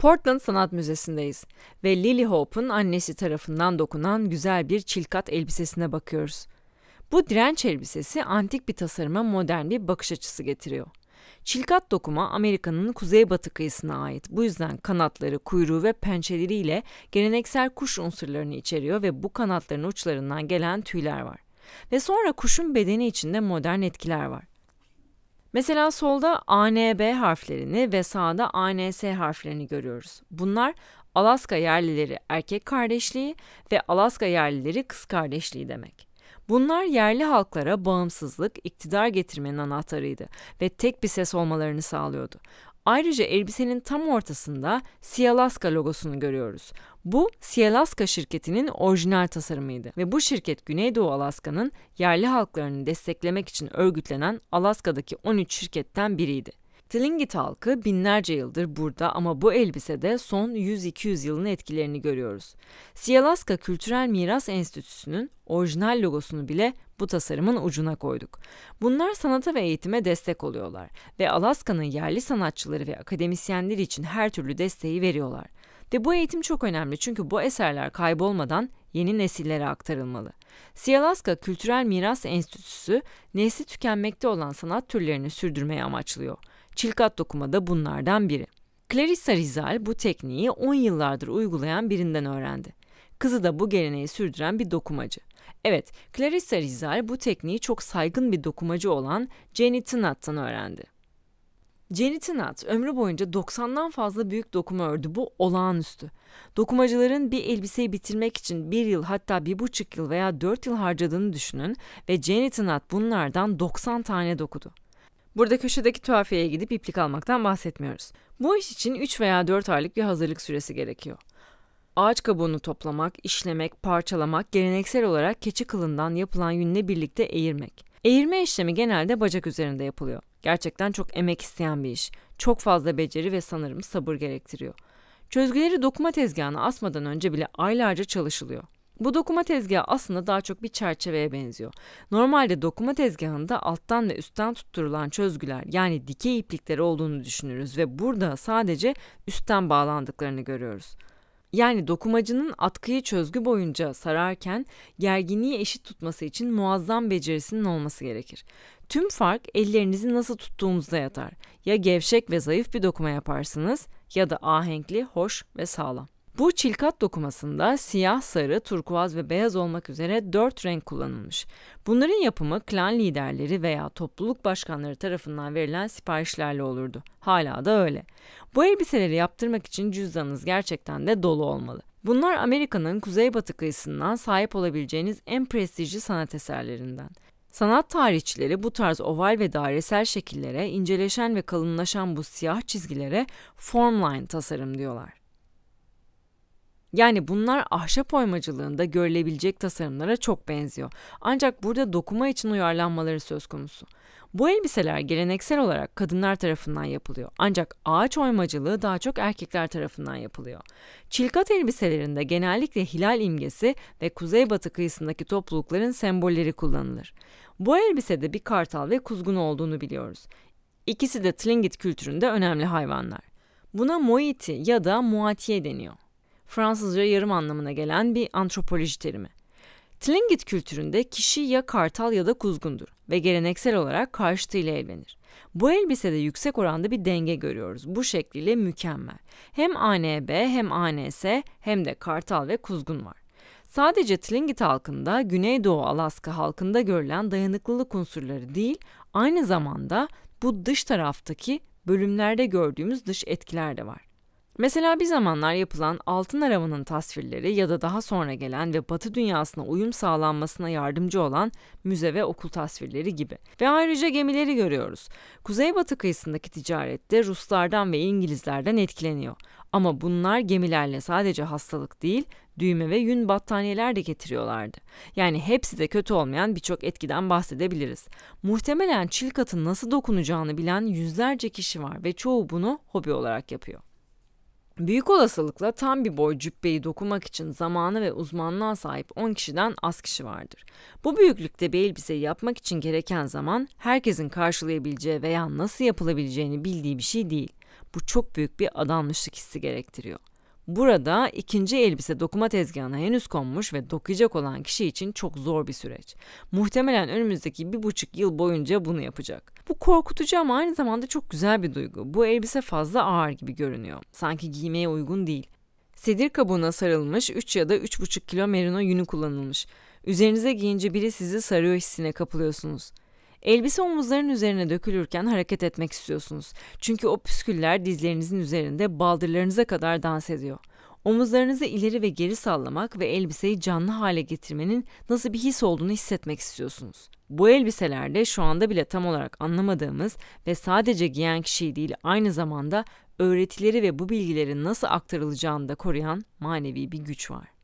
Portland Sanat Müzesi'ndeyiz ve Lily Hope'un annesi tarafından dokunan güzel bir çilkat elbisesine bakıyoruz. Bu direnç elbisesi antik bir tasarıma modern bir bakış açısı getiriyor. Çilkat dokuma Amerika'nın kuzeybatı kıyısına ait. Bu yüzden kanatları, kuyruğu ve pençeleriyle geleneksel kuş unsurlarını içeriyor ve bu kanatların uçlarından gelen tüyler var. Ve sonra kuşun bedeni içinde modern etkiler var. Mesela solda ANB harflerini ve sağda ANS harflerini görüyoruz. Bunlar Alaska yerlileri erkek kardeşliği ve Alaska yerlileri kız kardeşliği demek. Bunlar yerli halklara bağımsızlık, iktidar getirmenin anahtarıydı ve tek bir ses olmalarını sağlıyordu. Ayrıca elbisenin tam ortasında Siyalaska logosunu görüyoruz. Bu Sialaska şirketinin orijinal tasarımıydı ve bu şirket Güneydoğu Alaska'nın yerli halklarını desteklemek için örgütlenen Alaska'daki 13 şirketten biriydi. Tlingit halkı binlerce yıldır burada ama bu elbisede son 100-200 yılın etkilerini görüyoruz. Siyalaska Kültürel Miras Enstitüsü'nün orijinal logosunu bile bu tasarımın ucuna koyduk. Bunlar sanata ve eğitime destek oluyorlar ve Alaska'nın yerli sanatçıları ve akademisyenleri için her türlü desteği veriyorlar. Ve bu eğitim çok önemli çünkü bu eserler kaybolmadan yeni nesillere aktarılmalı. Siyalaska Kültürel Miras Enstitüsü nesli tükenmekte olan sanat türlerini sürdürmeyi amaçlıyor. Çilkat dokuma da bunlardan biri. Clarissa Rizal bu tekniği 10 yıllardır uygulayan birinden öğrendi. Kızı da bu geleneği sürdüren bir dokumacı. Evet, Clarissa Rizal bu tekniği çok saygın bir dokumacı olan Jenny Tynat'tan öğrendi. Cenitinat ömrü boyunca 90'dan fazla büyük dokuma ördü. Bu olağanüstü. Dokumacıların bir elbiseyi bitirmek için bir yıl hatta bir buçuk yıl veya dört yıl harcadığını düşünün ve Cenitinat bunlardan 90 tane dokudu. Burada köşedeki tuhafiyeye gidip iplik almaktan bahsetmiyoruz. Bu iş için 3 veya 4 aylık bir hazırlık süresi gerekiyor. Ağaç kabuğunu toplamak, işlemek, parçalamak, geleneksel olarak keçi kılından yapılan yünle birlikte eğirmek. Eğirme işlemi genelde bacak üzerinde yapılıyor. Gerçekten çok emek isteyen bir iş. Çok fazla beceri ve sanırım sabır gerektiriyor. Çözgüleri dokuma tezgahına asmadan önce bile aylarca çalışılıyor. Bu dokuma tezgahı aslında daha çok bir çerçeveye benziyor. Normalde dokuma tezgahında alttan ve üstten tutturulan çözgüler yani dikey iplikleri olduğunu düşünürüz ve burada sadece üstten bağlandıklarını görüyoruz. Yani dokumacının atkıyı çözgü boyunca sararken gerginliği eşit tutması için muazzam becerisinin olması gerekir. Tüm fark ellerinizi nasıl tuttuğumuzda yatar. Ya gevşek ve zayıf bir dokuma yaparsınız ya da ahenkli, hoş ve sağlam. Bu çilkat dokumasında siyah, sarı, turkuaz ve beyaz olmak üzere dört renk kullanılmış. Bunların yapımı klan liderleri veya topluluk başkanları tarafından verilen siparişlerle olurdu. Hala da öyle. Bu elbiseleri yaptırmak için cüzdanınız gerçekten de dolu olmalı. Bunlar Amerika'nın kuzeybatı kıyısından sahip olabileceğiniz en prestijli sanat eserlerinden. Sanat tarihçileri bu tarz oval ve dairesel şekillere, inceleşen ve kalınlaşan bu siyah çizgilere formline tasarım diyorlar. Yani bunlar ahşap oymacılığında görülebilecek tasarımlara çok benziyor. Ancak burada dokuma için uyarlanmaları söz konusu. Bu elbiseler geleneksel olarak kadınlar tarafından yapılıyor. Ancak ağaç oymacılığı daha çok erkekler tarafından yapılıyor. Çilkat elbiselerinde genellikle hilal imgesi ve kuzeybatı kıyısındaki toplulukların sembolleri kullanılır. Bu elbisede bir kartal ve kuzgun olduğunu biliyoruz. İkisi de Tlingit kültüründe önemli hayvanlar. Buna moiti ya da muatiye deniyor. Fransızca yarım anlamına gelen bir antropoloji terimi. Tlingit kültüründe kişi ya kartal ya da kuzgundur ve geleneksel olarak karşıtı ile evlenir. Bu elbisede yüksek oranda bir denge görüyoruz. Bu şekliyle mükemmel. Hem ANB hem ANS hem de kartal ve kuzgun var. Sadece Tlingit halkında, Güneydoğu Alaska halkında görülen dayanıklılık unsurları değil, aynı zamanda bu dış taraftaki bölümlerde gördüğümüz dış etkiler de var. Mesela bir zamanlar yapılan altın aramanın tasvirleri ya da daha sonra gelen ve batı dünyasına uyum sağlanmasına yardımcı olan müze ve okul tasvirleri gibi. Ve ayrıca gemileri görüyoruz. Kuzeybatı kıyısındaki ticarette Ruslardan ve İngilizlerden etkileniyor. Ama bunlar gemilerle sadece hastalık değil, düğme ve yün battaniyeler de getiriyorlardı. Yani hepsi de kötü olmayan birçok etkiden bahsedebiliriz. Muhtemelen çil katın nasıl dokunacağını bilen yüzlerce kişi var ve çoğu bunu hobi olarak yapıyor. Büyük olasılıkla tam bir boy cübbeyi dokumak için zamanı ve uzmanlığa sahip 10 kişiden az kişi vardır. Bu büyüklükte bir elbiseyi yapmak için gereken zaman herkesin karşılayabileceği veya nasıl yapılabileceğini bildiği bir şey değil. Bu çok büyük bir adanmışlık hissi gerektiriyor. Burada ikinci elbise dokuma tezgahına henüz konmuş ve dokuyacak olan kişi için çok zor bir süreç. Muhtemelen önümüzdeki bir buçuk yıl boyunca bunu yapacak. Bu korkutucu ama aynı zamanda çok güzel bir duygu. Bu elbise fazla ağır gibi görünüyor. Sanki giymeye uygun değil. Sedir kabuğuna sarılmış 3 ya da 3,5 kilo merino yünü kullanılmış. Üzerinize giyince biri sizi sarıyor hissine kapılıyorsunuz. Elbise omuzların üzerine dökülürken hareket etmek istiyorsunuz. Çünkü o püsküller dizlerinizin üzerinde baldırlarınıza kadar dans ediyor. Omuzlarınızı ileri ve geri sallamak ve elbiseyi canlı hale getirmenin nasıl bir his olduğunu hissetmek istiyorsunuz. Bu elbiselerde şu anda bile tam olarak anlamadığımız ve sadece giyen kişi değil aynı zamanda öğretileri ve bu bilgilerin nasıl aktarılacağını da koruyan manevi bir güç var.